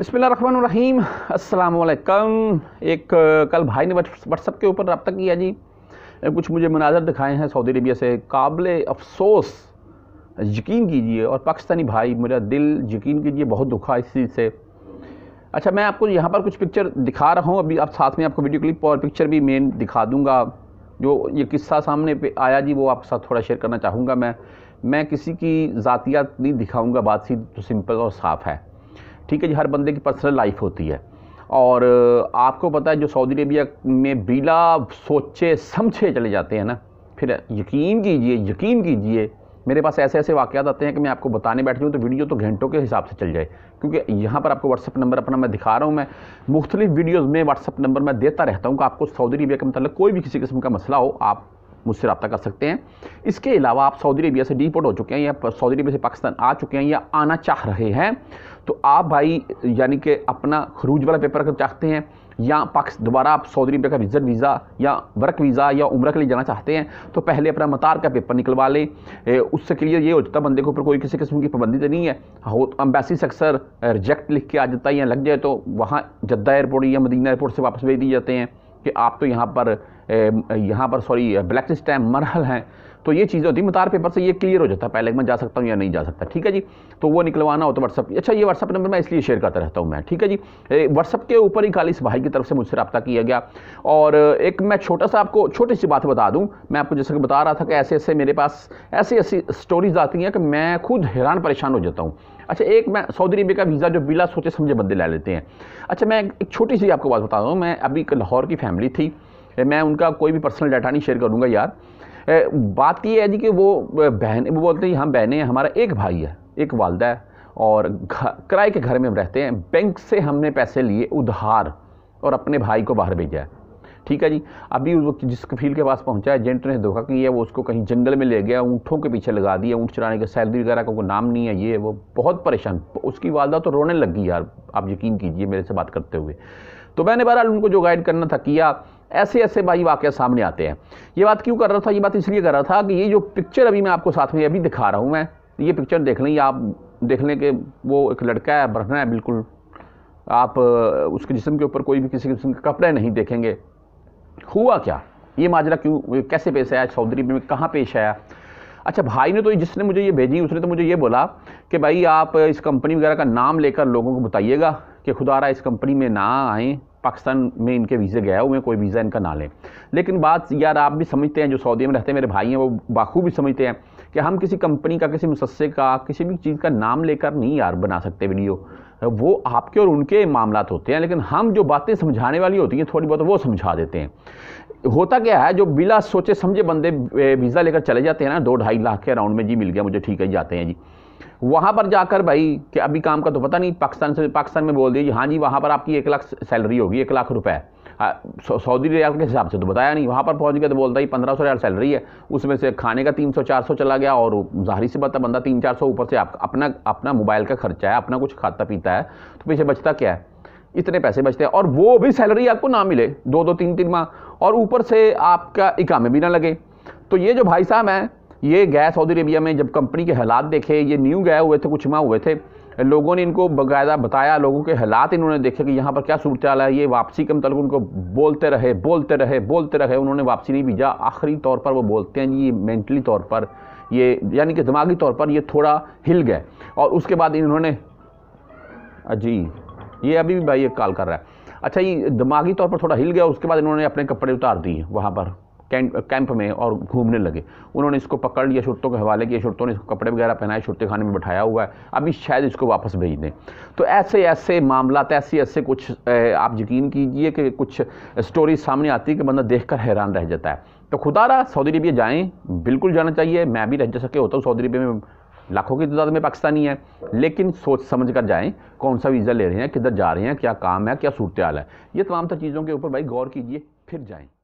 बसमीम अल्लाम एक कल भाई ने व्हाट्सअप के ऊपर रबता किया जी कुछ मुझे मनाजर दिखाए हैं सऊदी अरबिया से काबिल अफसोस यकीन कीजिए और पाकिस्तानी भाई मेरा दिल यकीन कीजिए बहुत दुखा इस चीज़ से अच्छा मैं आपको यहाँ पर कुछ पिक्चर दिखा रहा हूँ अभी आप साथ में आपको वीडियो क्लिप और पिक्चर भी मेन दिखा दूँगा जो ये किस्सा सामने पे आया जी वो आपके साथ थोड़ा शेयर करना चाहूँगा मैं मैं किसी की ज़ातियात नहीं दिखाऊँगा बात सीधी तो सिंपल और साफ़ है ठीक है जी हर बंदे की पर्सनल लाइफ होती है और आपको पता है जो सऊदी अरेबिया में बिला सोचे समझे चले जाते हैं ना फिर यकीन कीजिए यकीन कीजिए मेरे पास ऐसे ऐसे वाक़ात आते हैं कि मैं आपको बताने बैठ जाऊँ तो वीडियो तो घंटों के हिसाब से चल जाए क्योंकि यहाँ पर आपको व्हाट्सअप नंबर अपना मैं दिखा रहा हूँ मैं मुख्तलिफ वीडियोज़ में व्हाट्सअप नंबर मैं देता रहता हूँ कि आपको सऊदी अरबिया के मतलब कोई भी किसी किस्म का मसला हो आप मुझसे रब्ता कर सकते हैं इसके अलावा आप सऊदी अरबिया से डिपोर्ट हो चुके हैं या सऊदी अरबिया से पाकिस्तान आ चुके हैं या आना चाह रहे हैं तो आप भाई यानी कि अपना खरूज वाला पेपर अगर चाहते हैं या पाक दोबारा आप सऊदी अरबिया का विजट वीज़ा या वर्क वीज़ा या उम्र के लिए जाना चाहते हैं तो पहले अपना मतार का पेपर निकलवा लें उससे क्लियर ये हो जाता बंदे के ऊपर कोई किसी किस्म की पाबंदी तो नहीं है हो अम्बेसी से अक्सर रिजेक्ट लिख के आ जाता है या लग जाए तो वहाँ जद्दा एयरपोर्ट या मदीना एयरपोर्ट से वापस भेज दिए जाते हैं कि आप तो यहाँ पर यहाँ पर सॉरी ब्लैक लिस्ट है मरहल हैं तो ये चीज़ें होती मतार पेपर से ये क्लियर हो जाता है पहले मैं जा सकता हूँ या नहीं जा सकता ठीक है जी तो वो निकलवाना हो तो व्हाट्सअप अच्छा ये व्हाट्सअप नंबर मैं इसलिए शेयर करता रहता हूँ मैं ठीक है जी व्हाट्सअप के ऊपर ही खाली भाई की तरफ से मुझसे रब्ता किया गया और एक मैं छोटा सा आपको छोटी सी बात बता दूँ मैं आपको जैसे कि बता रहा था कि ऐसे ऐसे मेरे पास ऐसी ऐसी स्टोरीज आती हैं कि मैं खुद हैरान परेशान हो जाता हूँ अच्छा एक मैं सऊदी अरबिया का वीज़ा जो बिला सोचे समझे बंदे ले लेते हैं अच्छा मैं एक छोटी सी आपको बात बता दूँ मैं अभी लाहौर की फैमिली थी मैं उनका कोई भी पर्सनल डाटा नहीं शेयर करूँगा यार बात ये है जी कि वो बहन वो बोलते हैं हम बहनें हैं हमारा एक भाई है एक वालदा है और किराए के घर में हम रहते हैं बैंक से हमने पैसे लिए उधार और अपने भाई को बाहर भेजा है ठीक है जी अभी वो जिस फील्ड के पास पहुंचा एजेंट ने धोखा किया वो उसको कहीं जंगल में ले गया ऊँटों के पीछे लगा दिया ऊँट चलाने के सैलरी वगैरह का कोई नाम नहीं है ये वो बहुत परेशान उसकी वालदा तो रोने लगी यार आप यकीन कीजिए मेरे से बात करते हुए तो मैंने बहरहाल उनको जो गाइड करना था किया ऐसे ऐसे भाई वाक्य सामने आते हैं ये बात क्यों कर रहा था ये बात इसलिए कर रहा था कि ये जो पिक्चर अभी मैं आपको साथ में अभी दिखा रहा हूँ मैं ये पिक्चर देख लें आप देख लें कि वो एक लड़का है बढ़ना है बिल्कुल आप उसके जिसम के ऊपर कोई भी किसी किस्म के कपड़े नहीं देखेंगे हुआ क्या ये माजरा क्यों कैसे पेश आया सऊदी में कहाँ पेश आया अच्छा भाई ने तो जिसने मुझे ये भेजी उसने तो मुझे ये बोला कि भाई आप इस कंपनी वगैरह का नाम लेकर लोगों को बताइएगा कि खुदा रहा इस कंपनी में ना आएँ पाकिस्तान में इनके वीज़े गया हुए हैं कोई वीज़ा इनका ना लें लेकिन बात यार आप भी समझते हैं जो सऊदी में रहते हैं मेरे भाई हैं वो बाखूबी समझते हैं कि हम किसी कंपनी का किसी मुसस्से का किसी भी चीज़ का नाम लेकर नहीं यार बना सकते वीडियो वो आपके और उनके मामला होते हैं लेकिन हम जो बातें समझाने वाली होती हैं थोड़ी बहुत वो समझा देते हैं होता क्या है जो बिला सोचे समझे बंदे वीज़ा लेकर चले जाते हैं ना दो ढाई लाख के अराउंड में जी मिल गया मुझे ठीक है जाते हैं जी वहाँ पर जाकर भाई कि अभी काम का तो पता नहीं पाकिस्तान से पाकिस्तान में बोल दिया हाँ जी वहाँ पर आपकी एक लाख सैलरी होगी एक लाख रुपए सऊदी रियाल के हिसाब से तो बताया नहीं वहाँ पर पहुँच गया तो बोलता ही पंद्रह सौ रियाल सैलरी है उसमें से खाने का तीन सौ चार सौ चला गया और जाहरी सी बात बंदा तीन चार सौ ऊपर से आप अपना अपना मोबाइल का खर्चा है अपना कुछ खाता पीता है तो पीछे बचता क्या है इतने पैसे बचते हैं और वो भी सैलरी आपको ना मिले दो दो तीन तीन माह और ऊपर से आपका इकामे भी ना लगे तो ये जो भाई साहब हैं ये गए सऊदी अरेबिया में जब कंपनी के हालात देखे ये न्यू गए हुए थे कुछ माह हुए थे लोगों ने इनको बाकायदा बताया लोगों के हालात इन्होंने देखे कि यहाँ पर क्या सूरत चाल है ये वापसी के मतलब उनको बोलते रहे बोलते रहे बोलते रहे उन्होंने वापसी नहीं भेजा आखिरी तौर पर वो बोलते हैं ये मेंटली तौर पर ये यानी कि दिमागी तौर पर ये थोड़ा हिल गए और उसके बाद इन्होंने जी ये अभी भी भाई ये कॉल कर रहा है अच्छा ये दिमागी तौर पर थोड़ा हिल गया उसके बाद इन्होंने अपने कपड़े उतार दिए वहाँ पर कैंप में और घूमने लगे उन्होंने इसको पकड़ लिया शुरतों के हवाले किए शुरतों ने इसको कपड़े वगैरह पहनाए शुरते खाने में बैठाया हुआ है अभी शायद इसको वापस भेज दें तो ऐसे ऐसे मामला ऐसे ऐसे कुछ आप यकीन कीजिए कि कुछ स्टोरी सामने आती है कि बंदा देख हैरान रह जाता है तो खुदा रहा सऊदी अरबिया जाएँ बिल्कुल जाना चाहिए मैं भी रह जा सके होता हूँ सऊदी अरबिया में लाखों की तादाद में पाकिस्तानी है लेकिन सोच समझ कर जाएँ कौन सा वीज़ा ले रहे हैं किधर जा रहे हैं क्या काम है क्या सूरत हाल है ये तमाम तर चीज़ों के ऊपर भाई गौर कीजिए फिर जाएँ